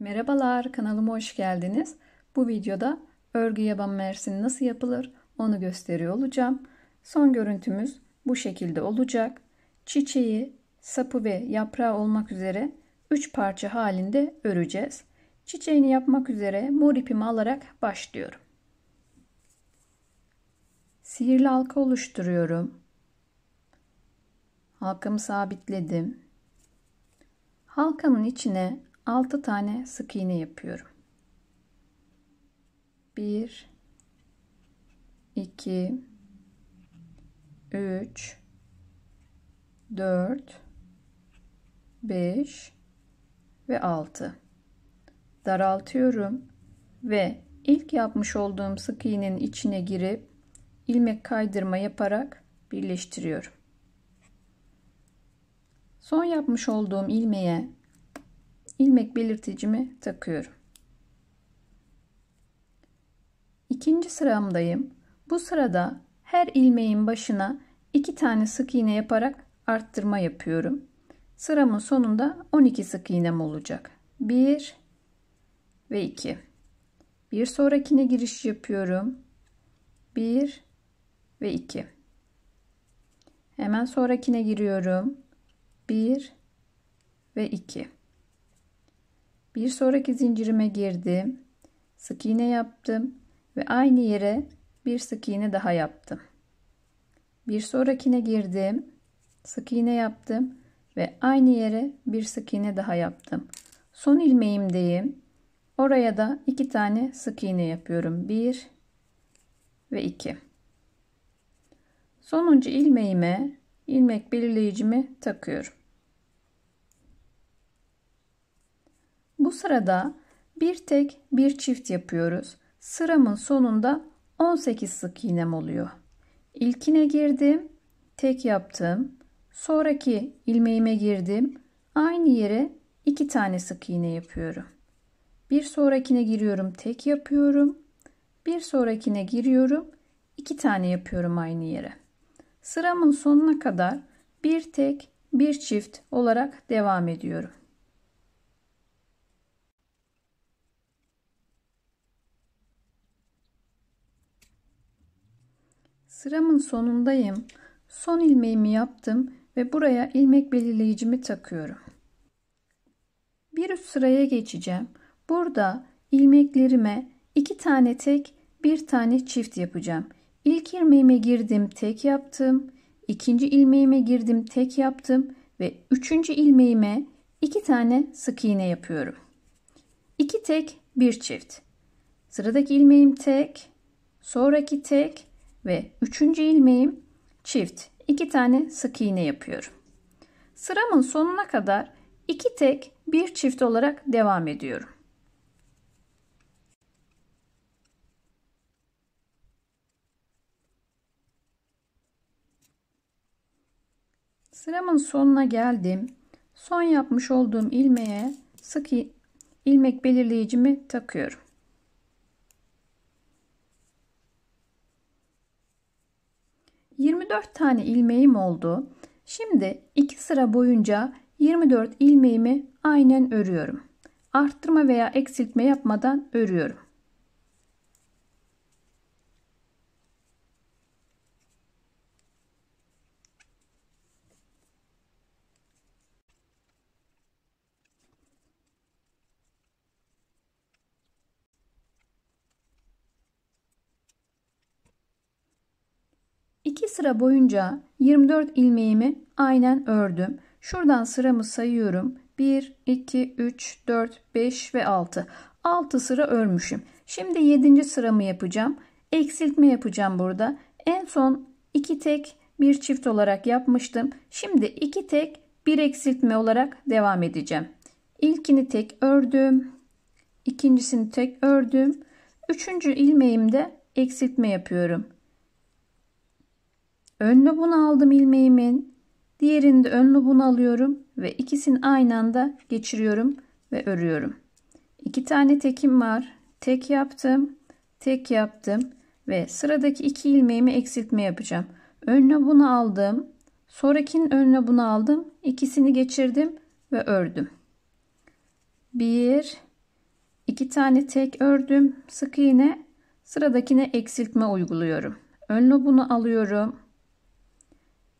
Merhabalar, kanalıma hoş geldiniz. Bu videoda örgü yaban mersini nasıl yapılır onu gösteriyor olacağım. Son görüntümüz bu şekilde olacak. Çiçeği, sapı ve yaprağı olmak üzere 3 parça halinde öreceğiz. Çiçeğini yapmak üzere mor ipimi alarak başlıyorum. Sihirli halka oluşturuyorum. Halkamı sabitledim. Halkanın içine 6 tane sık iğne yapıyorum. 1 2 3 4 5 ve 6 daraltıyorum ve ilk yapmış olduğum sık iğnenin içine girip ilmek kaydırma yaparak birleştiriyorum. Son yapmış olduğum ilmeğe ilmek belirticimi takıyorum. İkinci sıramdayım. Bu sırada her ilmeğin başına iki tane sık iğne yaparak arttırma yapıyorum. Sıramın sonunda 12 sık iğnem olacak. 1 ve 2. Bir sonrakine giriş yapıyorum. 1 ve 2. Hemen sonrakine giriyorum. 1 ve 2. Bir sonraki zincirime girdim. Sık iğne yaptım ve aynı yere bir sık iğne daha yaptım. Bir sonrakine girdim. Sık iğne yaptım ve aynı yere bir sık iğne daha yaptım. Son ilmeğimdeyim. Oraya da iki tane sık iğne yapıyorum. Bir ve iki. Sonuncu ilmeğime ilmek belirleyicimi takıyorum. Bu sırada bir tek bir çift yapıyoruz. Sıramın sonunda 18 sık iğnem oluyor. İlkine girdim, tek yaptım. Sonraki ilmeğime girdim. Aynı yere iki tane sık iğne yapıyorum. Bir sonrakine giriyorum, tek yapıyorum. Bir sonrakine giriyorum, iki tane yapıyorum aynı yere. Sıramın sonuna kadar bir tek, bir çift olarak devam ediyorum. Sıramın sonundayım. Son ilmeğimi yaptım ve buraya ilmek belirleyicimi takıyorum. Bir üst sıraya geçeceğim. Burada ilmeklerime iki tane tek, bir tane çift yapacağım. İlk ilmeğime girdim, tek yaptım. İkinci ilmeğime girdim, tek yaptım ve üçüncü ilmeğime iki tane sık iğne yapıyorum. İki tek, bir çift. Sıradaki ilmeğim tek, sonraki tek, ve üçüncü ilmeğim çift. iki tane sık iğne yapıyorum. Sıramın sonuna kadar iki tek bir çift olarak devam ediyorum. Sıramın sonuna geldim. Son yapmış olduğum ilmeğe sık ilmek belirleyicimi takıyorum. 24 tane ilmeğim oldu. Şimdi 2 sıra boyunca 24 ilmeğimi aynen örüyorum. Arttırma veya eksiltme yapmadan örüyorum. 2 sıra boyunca 24 ilmeğimi aynen ördüm. Şuradan sıramı sayıyorum. 1, 2, 3, 4, 5 ve 6. 6 sıra örmüşüm. Şimdi 7. sıramı yapacağım. Eksiltme yapacağım burada. En son 2 tek bir çift olarak yapmıştım. Şimdi 2 tek bir eksiltme olarak devam edeceğim. İlkini tek ördüm. İkincisini tek ördüm. Üçüncü ilmeğimde eksiltme yapıyorum ön lobunu aldım ilmeğimin. diğerinde ön lobunu alıyorum ve ikisini aynı anda geçiriyorum ve örüyorum. İki tane tekim var. Tek yaptım. Tek yaptım. Ve sıradaki iki ilmeğimi eksiltme yapacağım. Ön lobunu aldım. Sonrakinin ön lobunu aldım. ikisini geçirdim ve ördüm. Bir, iki tane tek ördüm. Sık iğne. Sıradakine eksiltme uyguluyorum. Ön lobunu alıyorum.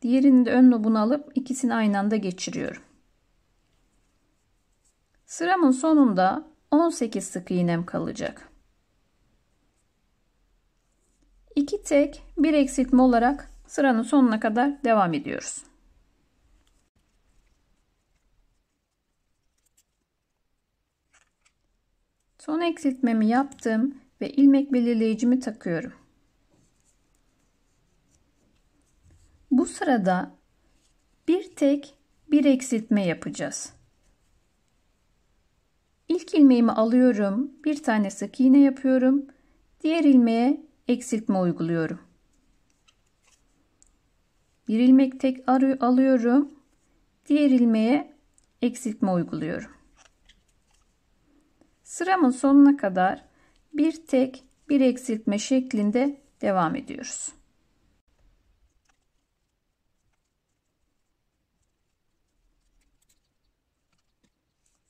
Diğerini de ön lobunu alıp ikisini aynı anda geçiriyorum. Sıramın sonunda 18 sık iğnem kalacak. 2 tek bir eksiltme olarak sıranın sonuna kadar devam ediyoruz. Son eksiltmemi yaptım ve ilmek belirleyicimi takıyorum. Bu sırada bir tek bir eksiltme yapacağız. İlk ilmeğimi alıyorum. Bir tane sık iğne yapıyorum. Diğer ilmeğe eksiltme uyguluyorum. Bir ilmek tek alıyorum. Diğer ilmeğe eksiltme uyguluyorum. Sıramın sonuna kadar bir tek bir eksiltme şeklinde devam ediyoruz.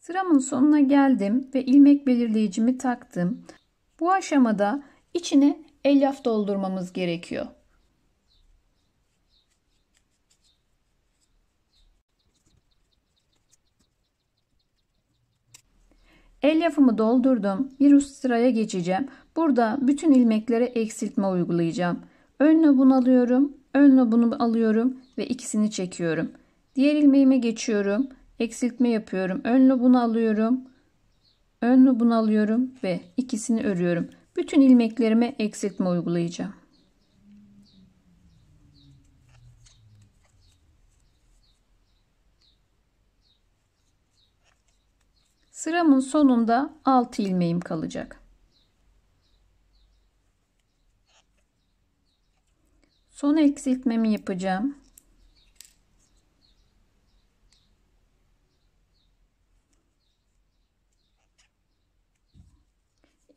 Sıramın sonuna geldim ve ilmek belirleyicimi taktım. Bu aşamada içine elyaf doldurmamız gerekiyor. Elyafımı doldurdum. Bir üst sıraya geçeceğim. Burada bütün ilmeklere eksiltme uygulayacağım. Ön lobunu alıyorum. Ön lobunu alıyorum ve ikisini çekiyorum. Diğer ilmeğime geçiyorum eksiltme yapıyorum. Ön lobunu alıyorum. Ön lobunu alıyorum ve ikisini örüyorum. Bütün ilmeklerime eksiltme uygulayacağım. Sıramın sonunda 6 ilmeğim kalacak. Son eksiltmemi yapacağım.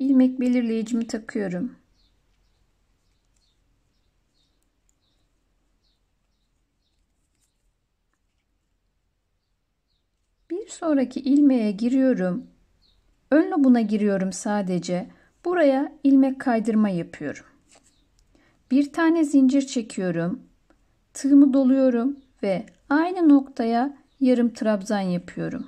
ilmek belirleyicimi takıyorum. Bir sonraki ilmeğe giriyorum. Ön lobuna giriyorum sadece. Buraya ilmek kaydırma yapıyorum. Bir tane zincir çekiyorum. Tığımı doluyorum ve aynı noktaya yarım trabzan yapıyorum.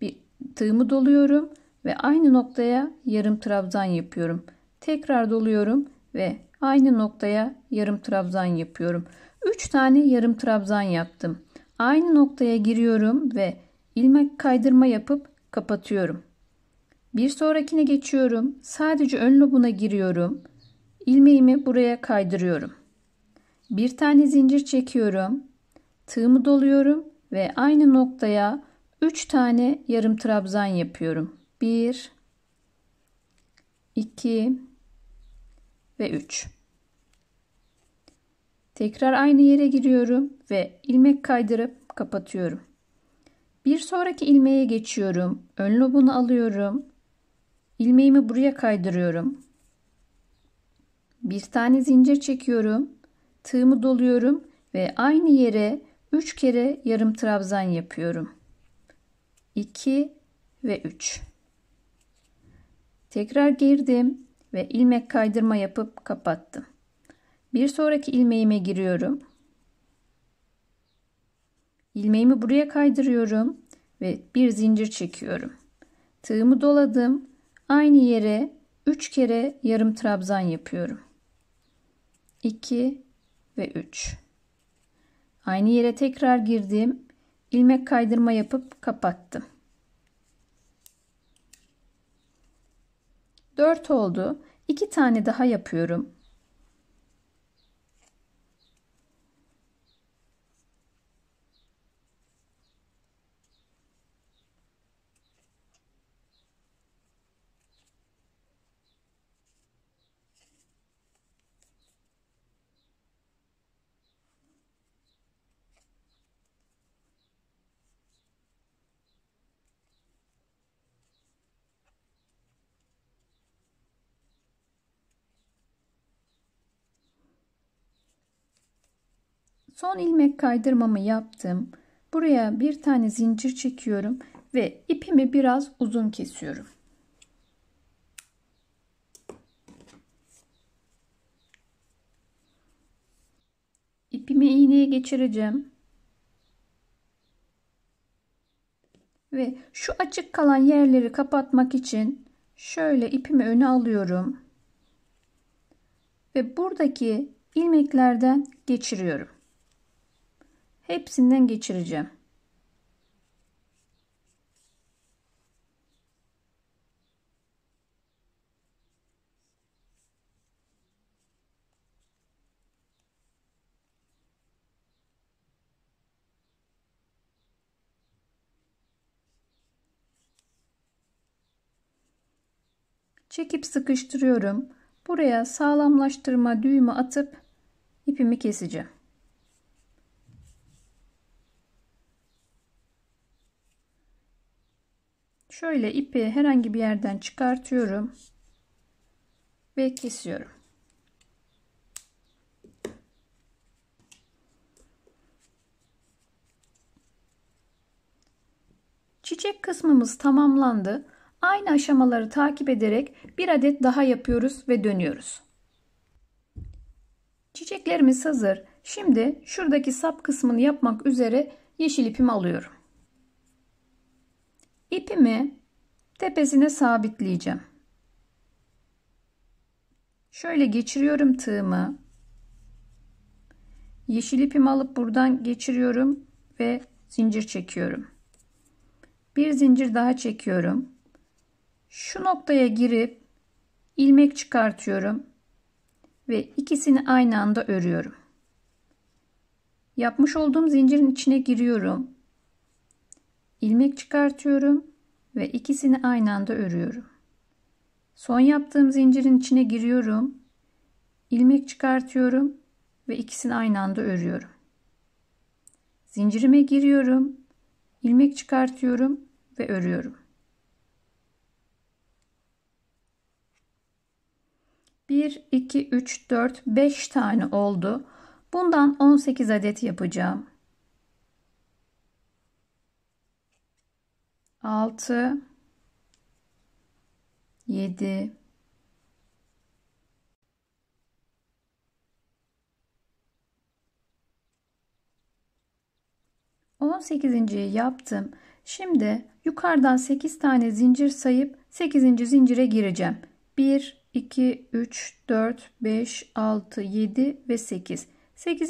Bir tığımı doluyorum ve aynı noktaya yarım trabzan yapıyorum. Tekrar doluyorum ve aynı noktaya yarım trabzan yapıyorum. 3 tane yarım trabzan yaptım. Aynı noktaya giriyorum ve ilmek kaydırma yapıp kapatıyorum. Bir sonrakine geçiyorum. Sadece ön lobuna giriyorum. İlmeğimi buraya kaydırıyorum. Bir tane zincir çekiyorum. Tığımı doluyorum ve aynı noktaya 3 tane yarım trabzan yapıyorum. 1 2 ve 3. Tekrar aynı yere giriyorum ve ilmek kaydırıp kapatıyorum. Bir sonraki ilmeğe geçiyorum. Ön lobunu alıyorum. İlmeğimi buraya kaydırıyorum. Bir tane zincir çekiyorum. Tığımı doluyorum ve aynı yere 3 kere yarım trabzan yapıyorum. 2 ve 3. Tekrar girdim ve ilmek kaydırma yapıp kapattım. Bir sonraki ilmeğime giriyorum. İlmeğimi buraya kaydırıyorum ve bir zincir çekiyorum. Tığımı doladım. Aynı yere 3 kere yarım trabzan yapıyorum. 2 ve 3. Aynı yere tekrar girdim. İlmek kaydırma yapıp kapattım. Dört oldu. İki tane daha yapıyorum. Son ilmek kaydırmamı yaptım. Buraya bir tane zincir çekiyorum ve ipimi biraz uzun kesiyorum. İpimi iğneye geçireceğim. Ve şu açık kalan yerleri kapatmak için şöyle ipimi öne alıyorum. Ve buradaki ilmeklerden geçiriyorum. Hepsinden geçireceğim. Çekip sıkıştırıyorum. Buraya sağlamlaştırma düğümü atıp ipimi keseceğim. Şöyle ipi herhangi bir yerden çıkartıyorum ve kesiyorum. Çiçek kısmımız tamamlandı. Aynı aşamaları takip ederek bir adet daha yapıyoruz ve dönüyoruz. Çiçeklerimiz hazır. Şimdi şuradaki sap kısmını yapmak üzere yeşil ipimi alıyorum. İpimi tepesine sabitleyeceğim. Şöyle geçiriyorum tığımı. Yeşil ipimi alıp buradan geçiriyorum ve zincir çekiyorum. Bir zincir daha çekiyorum. Şu noktaya girip ilmek çıkartıyorum ve ikisini aynı anda örüyorum. Yapmış olduğum zincirin içine giriyorum ilmek çıkartıyorum ve ikisini aynı anda örüyorum. Son yaptığım zincirin içine giriyorum. ilmek çıkartıyorum ve ikisini aynı anda örüyorum. Zincirime giriyorum. ilmek çıkartıyorum ve örüyorum. Bir, iki, üç, dört, beş tane oldu. Bundan 18 adet yapacağım. 6 7 18. yaptım. Şimdi yukarıdan 8 tane zincir sayıp 8. zincire gireceğim. 1 2 3 4 5 6 7 ve 8. 8.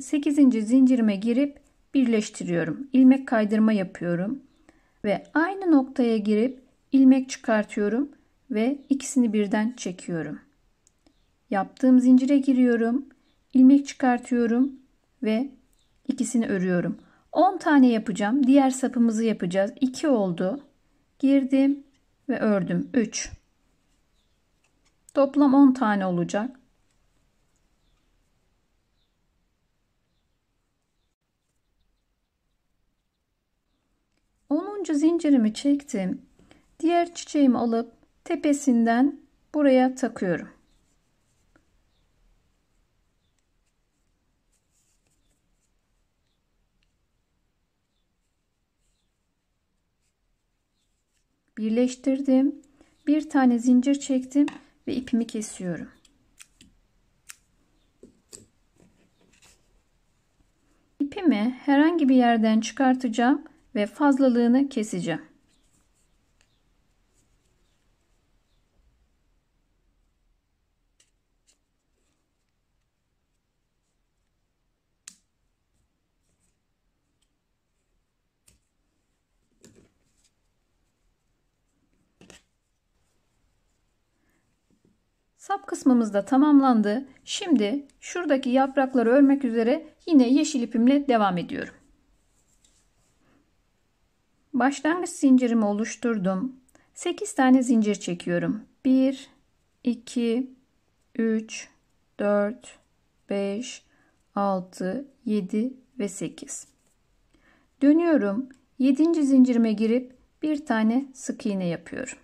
8. zincirime girip birleştiriyorum. İlmek kaydırma yapıyorum ve aynı noktaya girip ilmek çıkartıyorum ve ikisini birden çekiyorum. Yaptığım zincire giriyorum, ilmek çıkartıyorum ve ikisini örüyorum. 10 tane yapacağım. Diğer sapımızı yapacağız. 2 oldu. Girdim ve ördüm. 3. Toplam 10 tane olacak. Üçüncü zincirimi çektim. Diğer çiçeğimi alıp tepesinden buraya takıyorum. Birleştirdim. Bir tane zincir çektim ve ipimi kesiyorum. İpimi herhangi bir yerden çıkartacağım ve fazlalığını keseceğim. Sap kısmımız da tamamlandı. Şimdi şuradaki yaprakları örmek üzere yine yeşil ipimle devam ediyorum. Başlangıç zincirimi oluşturdum. 8 tane zincir çekiyorum. 1 2 3 4 5 6 7 ve 8. Dönüyorum. 7. zincirime girip bir tane sık iğne yapıyorum.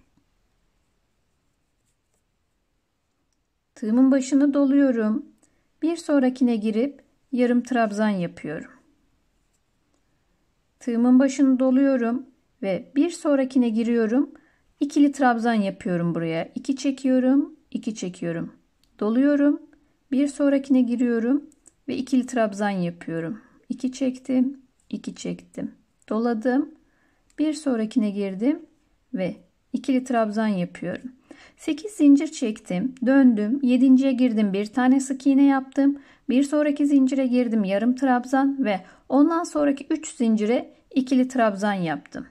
Tığımın başını doluyorum. Bir sonrakine girip yarım trabzan yapıyorum. Tığımın başını doluyorum ve bir sonrakine giriyorum. İkili trabzan yapıyorum buraya. 2 çekiyorum, 2 çekiyorum. Doluyorum. Bir sonrakine giriyorum ve ikili trabzan yapıyorum. 2 çektim, 2 çektim. Doladım. Bir sonrakine girdim ve ikili trabzan yapıyorum. 8 zincir çektim, döndüm, 7.ye girdim, bir tane sık iğne yaptım. Bir sonraki zincire girdim, yarım trabzan ve Ondan sonraki 3 zincire ikili trabzan yaptım.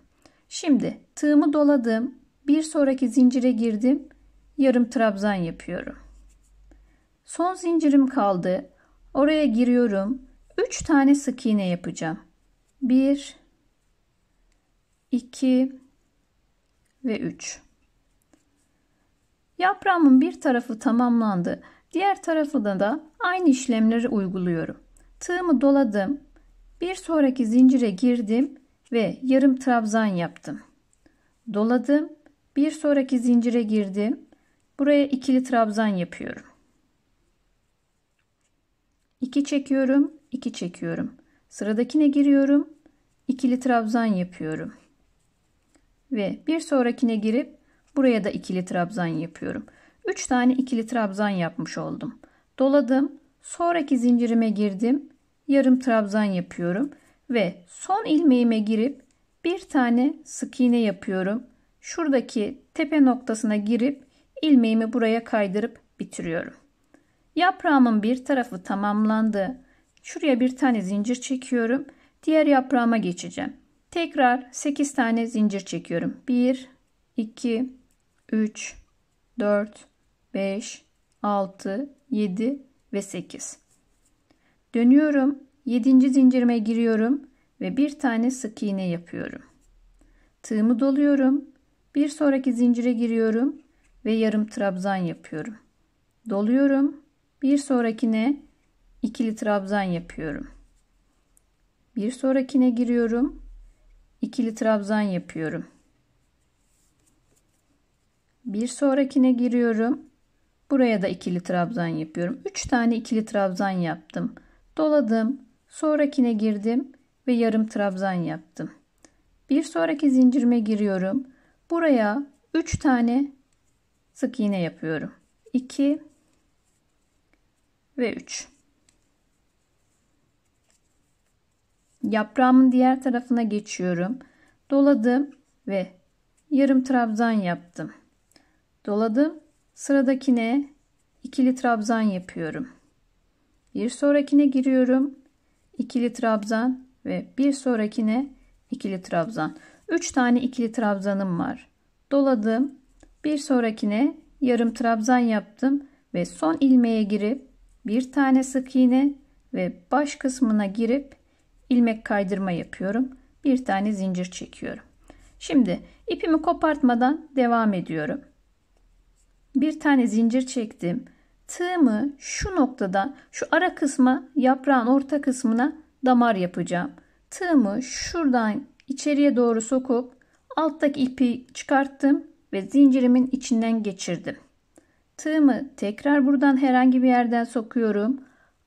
Şimdi tığımı doladım. Bir sonraki zincire girdim. Yarım trabzan yapıyorum. Son zincirim kaldı. Oraya giriyorum. 3 tane sık iğne yapacağım. 1 2 ve 3. Yaprağımın bir tarafı tamamlandı. Diğer tarafında da aynı işlemleri uyguluyorum. Tığımı doladım. Bir sonraki zincire girdim ve yarım trabzan yaptım. Doladım. Bir sonraki zincire girdim. Buraya ikili trabzan yapıyorum. 2 çekiyorum, 2 çekiyorum. Sıradakine giriyorum. İkili trabzan yapıyorum. Ve bir sonrakine girip buraya da ikili trabzan yapıyorum. 3 tane ikili trabzan yapmış oldum. Doladım. Sonraki zincirime girdim yarım trabzan yapıyorum ve son ilmeğime girip bir tane sık iğne yapıyorum. Şuradaki tepe noktasına girip ilmeğimi buraya kaydırıp bitiriyorum. Yaprağımın bir tarafı tamamlandı. Şuraya bir tane zincir çekiyorum. Diğer yaprağıma geçeceğim. Tekrar 8 tane zincir çekiyorum. 1 2 3 4 5 6 7 ve 8. Dönüyorum. yedinci zincirime giriyorum ve bir tane sık iğne yapıyorum. Tığımı doluyorum. Bir sonraki zincire giriyorum ve yarım trabzan yapıyorum. Doluyorum. Bir sonrakine ikili trabzan yapıyorum. Bir sonrakine giriyorum. ikili trabzan yapıyorum. Bir sonrakine giriyorum. Buraya da ikili trabzan yapıyorum. Üç tane ikili trabzan yaptım. Doladım, sonrakine girdim ve yarım trabzan yaptım. Bir sonraki zincirime giriyorum. Buraya 3 tane sık iğne yapıyorum. 2 ve 3. Yaprağımın diğer tarafına geçiyorum. Doladım ve yarım trabzan yaptım. Doladım. Sıradakine ikili trabzan yapıyorum. Bir sonrakine giriyorum. ikili trabzan ve bir sonrakine ikili trabzan. 3 tane ikili trabzanım var. Doladım. Bir sonrakine yarım trabzan yaptım ve son ilmeğe girip bir tane sık iğne ve baş kısmına girip ilmek kaydırma yapıyorum. Bir tane zincir çekiyorum. Şimdi ipimi kopartmadan devam ediyorum. Bir tane zincir çektim. Tığımı şu noktada, şu ara kısma yaprağın orta kısmına damar yapacağım. Tığımı şuradan içeriye doğru sokup alttaki ipi çıkarttım ve zincirimin içinden geçirdim. Tığımı tekrar buradan herhangi bir yerden sokuyorum.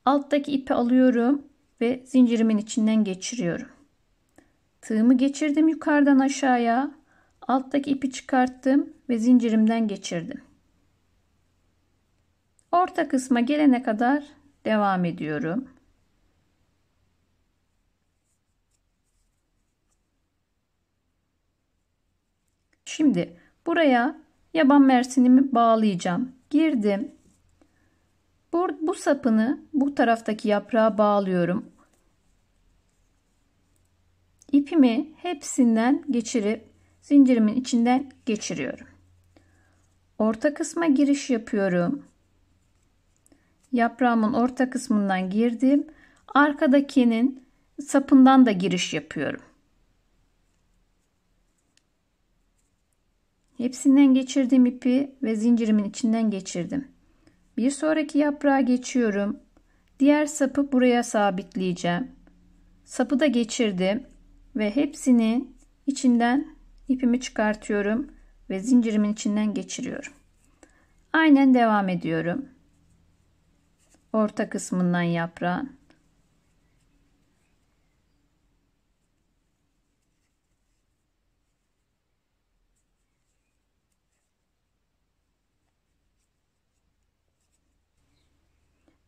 Alttaki ipi alıyorum ve zincirimin içinden geçiriyorum. Tığımı geçirdim yukarıdan aşağıya. Alttaki ipi çıkarttım ve zincirimden geçirdim orta kısma gelene kadar devam ediyorum. Şimdi buraya yaban mersinimi bağlayacağım. Girdim. Bu, bu sapını bu taraftaki yaprağa bağlıyorum. İpimi hepsinden geçirip zincirimin içinden geçiriyorum. Orta kısma giriş yapıyorum yaprağımın orta kısmından girdim. Arkadakinin sapından da giriş yapıyorum. Hepsinden geçirdim ipi ve zincirimin içinden geçirdim. Bir sonraki yaprağa geçiyorum. Diğer sapı buraya sabitleyeceğim. Sapı da geçirdim ve hepsinin içinden ipimi çıkartıyorum ve zincirimin içinden geçiriyorum. Aynen devam ediyorum orta kısmından yaprağın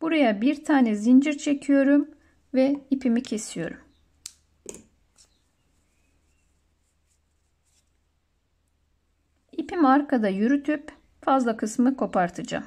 Buraya bir tane zincir çekiyorum ve ipimi kesiyorum. İpimi arkada yürütüp fazla kısmı kopartacağım.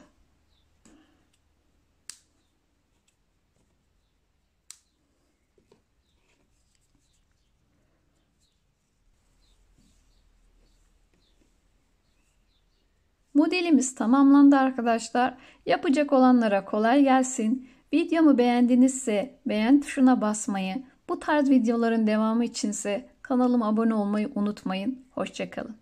Modelimiz tamamlandı arkadaşlar. Yapacak olanlara kolay gelsin. Videomu beğendinizse beğen tuşuna basmayı, bu tarz videoların devamı içinse kanalıma abone olmayı unutmayın. Hoşçakalın.